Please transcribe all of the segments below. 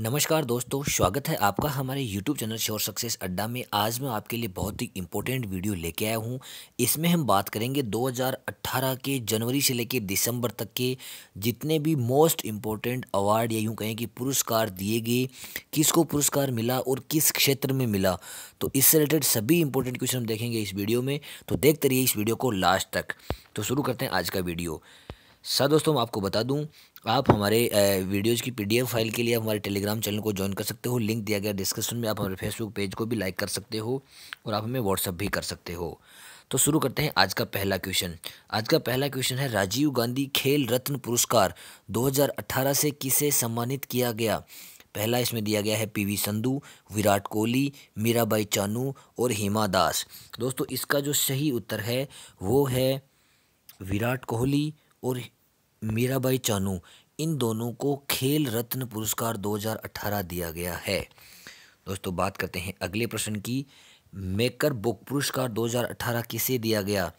नमस्कार दोस्तों स्वागत है आपका हमारे YouTube चैनल श्योर सक्सेस अड्डा में आज मैं आपके लिए बहुत ही इंपॉर्टेंट वीडियो लेके आया हूँ इसमें हम बात करेंगे 2018 के जनवरी से लेकर दिसंबर तक के जितने भी मोस्ट इम्पोर्टेंट अवार्ड या यूँ कहें कि पुरस्कार दिए गए किसको पुरस्कार मिला और किस क्षेत्र में मिला तो इससे रिलेटेड सभी इंपॉर्टेंट क्वेश्चन हम देखेंगे इस वीडियो में तो देखते रहिए इस वीडियो को लास्ट तक तो शुरू करते हैं आज का वीडियो सर दोस्तों मैं आपको बता दूं आप हमारे वीडियोज़ की पीडीएफ फाइल के लिए आप हमारे टेलीग्राम चैनल को ज्वाइन कर सकते हो लिंक दिया गया डिस्क्रिप्शन में आप हमारे फेसबुक पेज को भी लाइक कर सकते हो और आप हमें व्हाट्सअप भी कर सकते हो तो शुरू करते हैं आज का पहला क्वेश्चन आज का पहला क्वेश्चन है राजीव गांधी खेल रत्न पुरस्कार 2018 से किसे सम्मानित किया गया पहला इसमें दिया गया है पीवी संधु विराट कोहली मीराबाई चानू और हिमा दास दोस्तों इसका जो सही उत्तर है वो है विराट कोहली और मीराबाई चानू इन दोनों को खेल रत्न पुरस्कार 2018 दिया गया है दोस्तों बात करते हैं अगले प्रश्न की मेकर बुक पुरस्कार 2018 किसे दिया गया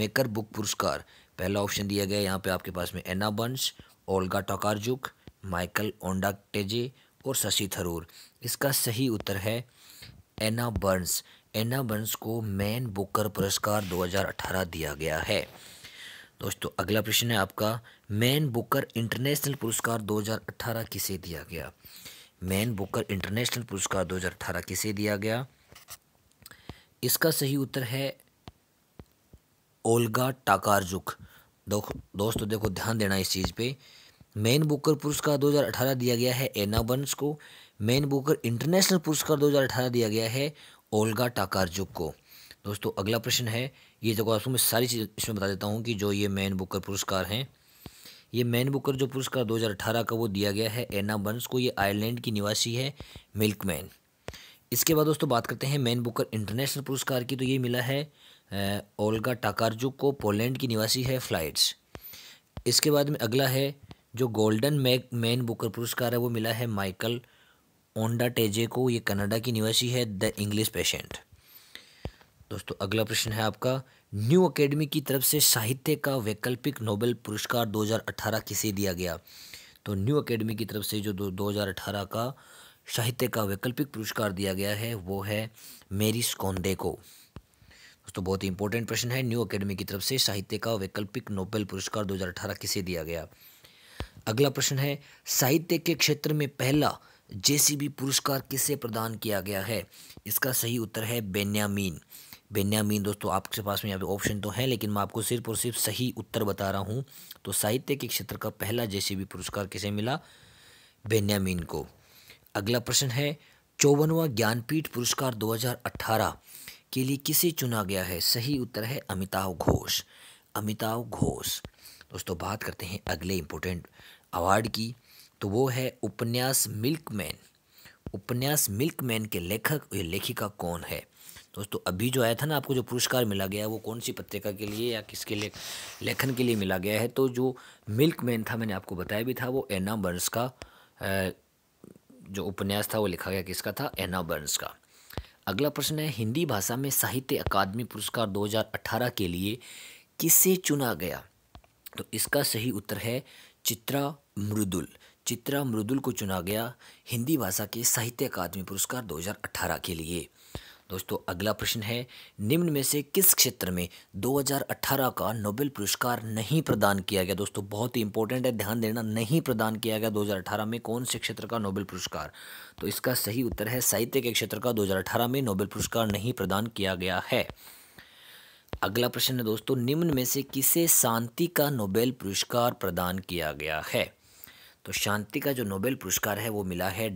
मेकर बुक पुरस्कार पहला ऑप्शन दिया गया यहाँ पे आपके पास में Anna Burns Olga Tokarczuk Michael Ondaatje और शशि थरूर इसका सही उत्तर है एना बर्न्स एना बर्न्स को मैन बुकर पुरस्कार 2018 दिया गया है दोस्तों अगला प्रश्न है आपका मैन बुकर इंटरनेशनल पुरस्कार 2018 किसे दिया गया मैन बुकर इंटरनेशनल पुरस्कार 2018 किसे दिया गया इसका सही उत्तर है ओल्गा टाकारजुक दो, दोस्तों देखो ध्यान देना इस चीज़ पे मैन बुकर पुरस्कार 2018 दिया गया है एना बंस को मैन बुकर इंटरनेशनल पुरस्कार 2018 दिया गया है ओल्गा टाकारजुक को दोस्तों अगला प्रश्न है ये देखो आपको मैं सारी चीज़ इसमें बता देता हूँ कि जो ये मैन बुकर पुरस्कार हैं ये मैन बुकर जो पुरस्कार 2018 का वो दिया गया है एना बंस को ये आयरलैंड की निवासी है मिल्कमैन इसके बाद दोस्तों बात करते हैं मैन बुकर इंटरनेशनल पुरस्कार की तो ये मिला है ओल्गा टाकारजू को पोलैंड की निवासी है फ्लाइट्स इसके बाद में अगला है जो गोल्डन मैक मैन बुकर पुरस्कार है वो मिला है माइकल ओंडा टेजे को ये कनाडा की निवासी है द इंग्लिश पेशेंट दोस्तों अगला प्रश्न है आपका न्यू अकेडमी की तरफ से साहित्य का वैकल्पिक नोबेल पुरस्कार 2018 किसे दिया गया तो न्यू अकेडमी की तरफ से जो दो हज़ार का साहित्य का वैकल्पिक पुरस्कार दिया गया है वो है मेरी स्कोंदे को दोस्तों बहुत ही इंपॉर्टेंट प्रश्न है न्यू अकेडमी की तरफ से साहित्य का वैकल्पिक नोबेल पुरस्कार दो किसे दिया गया अगला प्रश्न है साहित्य के क्षेत्र में पहला जेसीबी पुरस्कार किसे प्रदान किया गया है इसका सही उत्तर है बेन्यामीन बेन्यामीन दोस्तों आपके पास में यहाँ पे ऑप्शन तो है लेकिन मैं आपको सिर्फ और सिर्फ सही उत्तर बता रहा हूँ तो साहित्य के क्षेत्र का पहला जैसे भी पुरस्कार किसे मिला बेन्यामीन को अगला प्रश्न है चौवनवा ज्ञानपीठ पुरस्कार 2018 के लिए किसे चुना गया है सही उत्तर है अमिताभ घोष अमिताभ घोष दोस्तों बात करते हैं अगले इम्पोर्टेंट अवार्ड की तो वो है उपन्यास मिल्कमैन उपन्यास मिल्कमैन के लेखक या लेखिका कौन है दोस्तों अभी जो आया था ना आपको जो पुरस्कार मिला गया वो कौन सी पत्रिका के लिए या किसके लिए लेखन के लिए मिला गया है तो जो मिल्क मैन था मैंने आपको बताया भी था वो एना बर्न्स का जो उपन्यास था वो लिखा गया किसका था एना बर्न्स का अगला प्रश्न है हिंदी भाषा में साहित्य अकादमी पुरस्कार 2018 के लिए किसे चुना गया तो इसका सही उत्तर है चित्रा मृदुल चित्रा मृदुल को चुना गया हिंदी भाषा के साहित्य अकादमी पुरस्कार 2018 के लिए दोस्तों अगला प्रश्न है निम्न में से किस क्षेत्र में 2018 का नोबेल पुरस्कार नहीं प्रदान किया गया दोस्तों बहुत ही इंपॉर्टेंट है ध्यान देना नहीं प्रदान किया गया 2018 में कौन से क्षेत्र का नोबेल पुरस्कार तो इसका सही उत्तर है साहित्य के क्षेत्र का 2018 में नोबेल पुरस्कार नहीं प्रदान किया गया है अगला प्रश्न है दोस्तों निम्न में से किसे शांति का नोबेल पुरस्कार प्रदान किया गया है तो शांति का जो नोबेल पुरस्कार है वो मिला है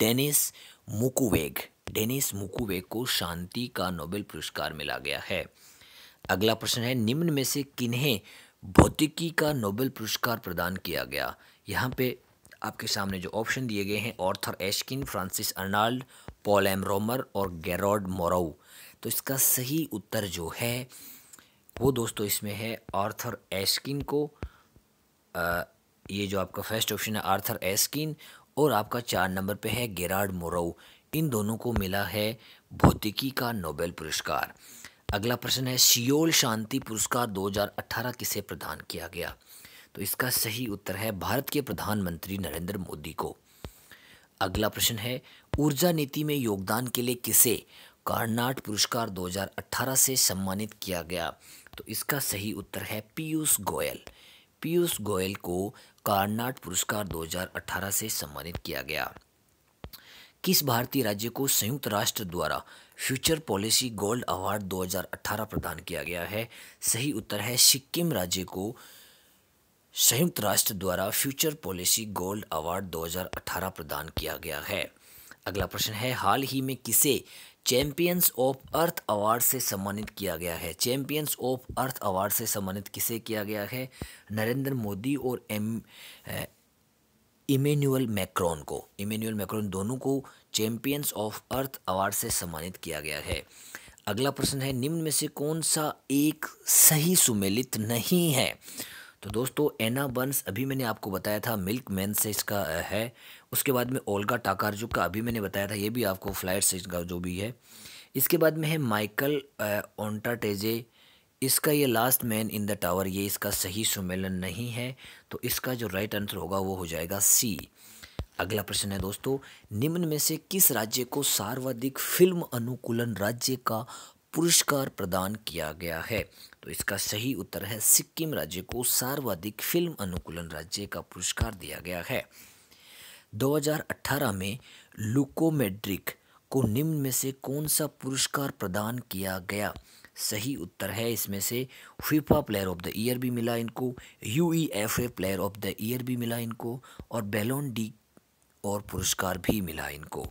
डेनिस मुकुवेग डेनिस मुकुवे को शांति का नोबेल पुरस्कार मिला गया है अगला प्रश्न है निम्न में से किन्हें भौतिकी का नोबेल पुरस्कार प्रदान किया गया यहाँ पे आपके सामने जो ऑप्शन दिए गए हैं Arthur Ashkin Francis Arnold Paul M Romer और गैरोड मोरऊ तो इसका सही उत्तर जो है वो दोस्तों इसमें है आर्थर एस्किन को आ, ये जो आपका फर्स्ट ऑप्शन है आर्थर एस्किन और आपका चार नंबर पे है गेराड मोरऊ इन दोनों को मिला है भौतिकी का नोबेल पुरस्कार अगला प्रश्न है सियोल शांति पुरस्कार 2018 किसे प्रदान किया गया तो इसका सही उत्तर है भारत के प्रधानमंत्री नरेंद्र मोदी को अगला प्रश्न है ऊर्जा नीति में योगदान के लिए किसे कारनाट पुरस्कार 2018 से सम्मानित किया गया तो इसका सही उत्तर है पीयूष गोयल पीयूष गोयल को कारनाट पुरस्कार 2018 से सम्मानित किया गया किस भारतीय राज्य को संयुक्त राष्ट्र द्वारा फ्यूचर पॉलिसी गोल्ड अवार्ड 2018 प्रदान किया गया है सही उत्तर है सिक्किम राज्य को संयुक्त राष्ट्र द्वारा फ्यूचर पॉलिसी गोल्ड अवार्ड 2018 प्रदान किया गया है अगला प्रश्न है हाल ही में किसे चैंपियंस ऑफ अर्थ अवार्ड से सम्मानित किया गया है चैंपियंस ऑफ अर्थ अवार्ड से सम्मानित किसे किया गया है नरेंद्र मोदी और एम इमेनुअल मैक्रोन को इमेनुअल मैक्रॉन दोनों को चैम्पियंस ऑफ अर्थ अवार्ड से सम्मानित किया गया है अगला प्रश्न है निम्न में से कौन सा एक सही सुमेलित नहीं है तो दोस्तों एना बंस अभी मैंने आपको बताया था मिल्क मैन से इसका है उसके बाद में ओल्गा जो का अभी मैंने बताया था ये भी आपको फ्लाइट से इसका जो भी है इसके बाद में है माइकल ओंटाटेजे इसका ये last man in the tower ये इसका सही सुमेलन नहीं है तो इसका जो राइट आंसर होगा वो हो जाएगा सी अगला प्रश्न है दोस्तों निम्न में से किस राज्य को सर्वाधिक फिल्म अनुकूलन राज्य का पुरस्कार प्रदान किया गया है तो इसका सही उत्तर है सिक्किम राज्य को सर्वाधिक फिल्म अनुकूलन राज्य का पुरस्कार दिया गया है 2018 में लुकोमेड्रिक को निम्न में से कौन सा पुरस्कार प्रदान किया गया सही उत्तर है इसमें से FIFA player of the year भी मिला इनको U E F A player of the year भी मिला इनको और बेलोन डी और पुरस्कार भी मिला इनको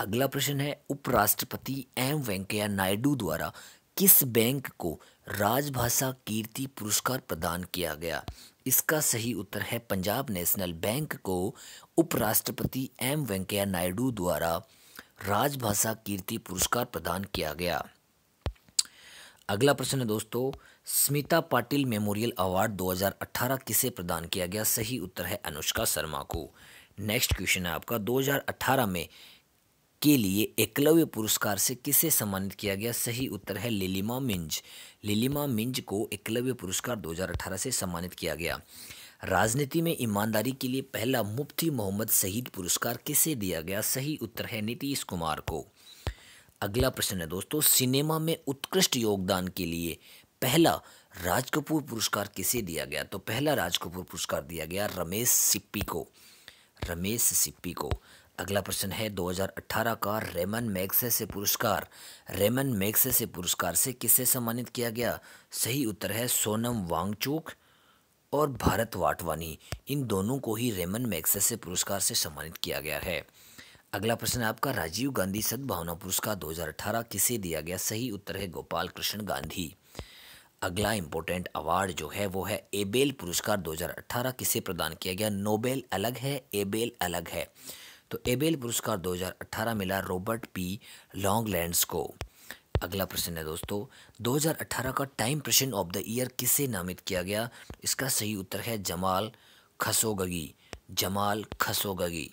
अगला प्रश्न है उपराष्ट्रपति एम वेंकैया नायडू द्वारा किस बैंक को राजभाषा कीर्ति पुरस्कार प्रदान किया गया इसका सही उत्तर है पंजाब नेशनल बैंक को उपराष्ट्रपति एम वेंकैया नायडू द्वारा राजभाषा कीर्ति पुरस्कार प्रदान किया गया अगला प्रश्न है दोस्तों स्मिता पाटिल मेमोरियल अवार्ड 2018 किसे प्रदान किया गया सही उत्तर है अनुष्का शर्मा को नेक्स्ट क्वेश्चन है आपका 2018 में के लिए एकलव्य पुरस्कार से किसे सम्मानित किया गया सही उत्तर है लिलिमा मिंज लिलिमा मिंज को एकलव्य पुरस्कार 2018 से सम्मानित किया गया राजनीति में ईमानदारी के लिए पहला मुफ्ती मोहम्मद शहीद पुरस्कार किसे दिया गया सही उत्तर है नीतीश कुमार को अगला प्रश्न है दोस्तों सिनेमा में उत्कृष्ट योगदान के लिए पहला राज कपूर पुरस्कार किसे दिया गया तो पहला राज कपूर पुरस्कार दिया गया रमेश सिप्पी को रमेश सिप्पी को अगला प्रश्न है 2018 का रेमन मैग्से से पुरस्कार रेमन मैग्से से पुरस्कार से किसे सम्मानित किया गया सही उत्तर है सोनम वांगचूक और भारत वाटवानी इन दोनों को ही रेमन मैग्से से पुरस्कार से सम्मानित किया गया है अगला प्रश्न आपका राजीव गांधी सद्भावना पुरस्कार 2018 किसे दिया गया सही उत्तर है गोपाल कृष्ण गांधी अगला इम्पोर्टेंट अवार्ड जो है वो है एबेल पुरस्कार 2018 किसे प्रदान किया गया नोबेल अलग है एबेल अलग है तो एबेल पुरस्कार 2018 मिला रॉबर्ट पी लॉन्गलैंड्स को अगला प्रश्न है दोस्तों 2018 का टाइम प्रश्न ऑफ द ईयर किसे नामित किया गया इसका सही उत्तर है जमाल खसोगगी जमाल खसोगगी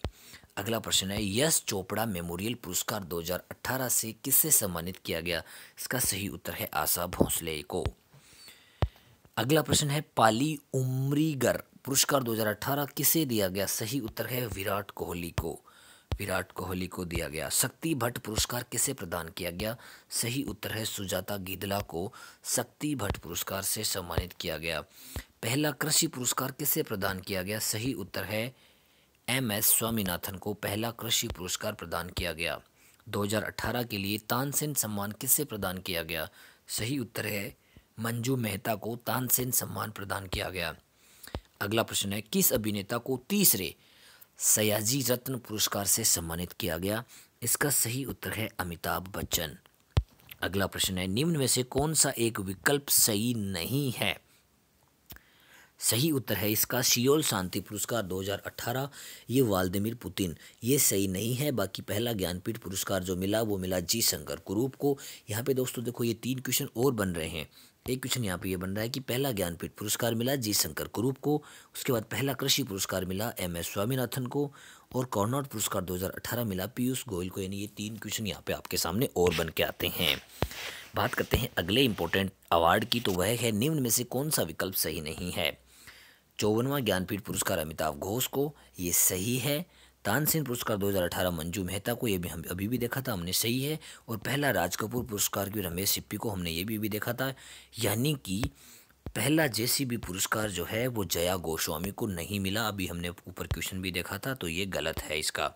अगला प्रश्न है यश चोपड़ा मेमोरियल पुरस्कार 2018 से किससे सम्मानित किया गया इसका सही उत्तर है आशा भोसले को अगला प्रश्न है पाली उमरीगर पुरस्कार 2018 किसे दिया गया सही उत्तर है विराट कोहली को विराट कोहली को दिया गया शक्ति भट्ट पुरस्कार किसे प्रदान किया गया सही उत्तर है सुजाता गिदला को शक्ति भट्ट पुरस्कार से सम्मानित किया गया पहला कृषि पुरस्कार किसे प्रदान किया गया सही उत्तर है एम एस स्वामीनाथन को पहला कृषि पुरस्कार प्रदान किया गया 2018 के लिए तानसेन सम्मान किससे प्रदान किया गया सही उत्तर है मंजू मेहता को तानसेन सम्मान प्रदान किया गया अगला प्रश्न है किस अभिनेता को तीसरे सयाजी रत्न पुरस्कार से सम्मानित किया गया इसका सही उत्तर है अमिताभ बच्चन अगला प्रश्न है निम्न में से कौन सा एक विकल्प सही नहीं है सही उत्तर है इसका सियोल शांति पुरस्कार 2018 ये वाल्दिमिर पुतिन ये सही नहीं है बाकी पहला ज्ञानपीठ पुरस्कार जो मिला वो मिला जी शंकर कुरूप को यहाँ पे दोस्तों देखो ये तीन क्वेश्चन और बन रहे हैं एक क्वेश्चन यहाँ पे ये बन रहा है कि पहला ज्ञानपीठ पुरस्कार मिला जी शंकर कुरूप को उसके बाद पहला कृषि पुरस्कार मिला एम एस स्वामीनाथन को और कॉर्नॉट पुरस्कार दो मिला पीयूष गोयल को यानी ये तीन क्वेश्चन यहाँ पे आपके सामने और बन के आते हैं बात करते हैं अगले इंपॉर्टेंट अवार्ड की तो वह है निम्न में से कौन सा विकल्प सही नहीं है चौवनवा ज्ञानपीठ पुरस्कार अमिताभ घोष को ये सही है तानसेन पुरस्कार 2018 मंजू मेहता को ये भी हम अभी भी देखा था हमने सही है और पहला राज कपूर पुरस्कार की रमेश सिप्पी को हमने ये भी भी देखा था यानी कि पहला भी पुरस्कार जो है वो जया गोस्वामी को नहीं मिला अभी हमने ऊपर क्वेश्चन भी देखा था तो ये गलत है इसका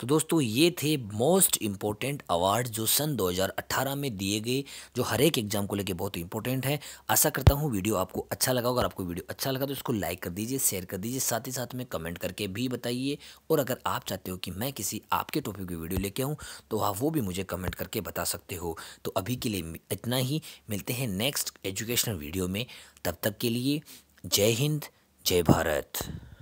तो दोस्तों ये थे मोस्ट इम्पोर्टेंट अवार्ड जो सन 2018 में दिए गए जो हर एक एग्जाम को लेके बहुत इंपॉर्टेंट है आशा करता हूँ वीडियो आपको अच्छा लगा अगर आपको वीडियो अच्छा लगा तो इसको लाइक कर दीजिए शेयर कर दीजिए साथ ही साथ में कमेंट करके भी बताइए और अगर आप चाहते हो कि मैं किसी आपके टॉपिक की वीडियो लेके आऊँ तो आप वो भी मुझे कमेंट करके बता सकते हो तो अभी के लिए इतना ही मिलते हैं नेक्स्ट एजुकेशनल वीडियो में तब तक के लिए जय हिंद जय भारत